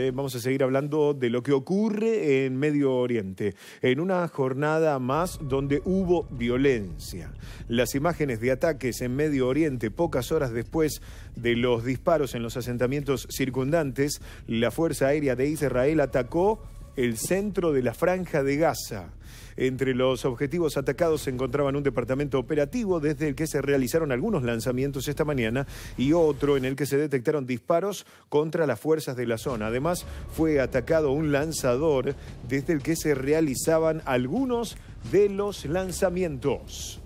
Eh, vamos a seguir hablando de lo que ocurre en Medio Oriente, en una jornada más donde hubo violencia. Las imágenes de ataques en Medio Oriente pocas horas después de los disparos en los asentamientos circundantes, la Fuerza Aérea de Israel atacó el centro de la franja de Gaza. Entre los objetivos atacados se encontraban un departamento operativo desde el que se realizaron algunos lanzamientos esta mañana y otro en el que se detectaron disparos contra las fuerzas de la zona. Además, fue atacado un lanzador desde el que se realizaban algunos de los lanzamientos.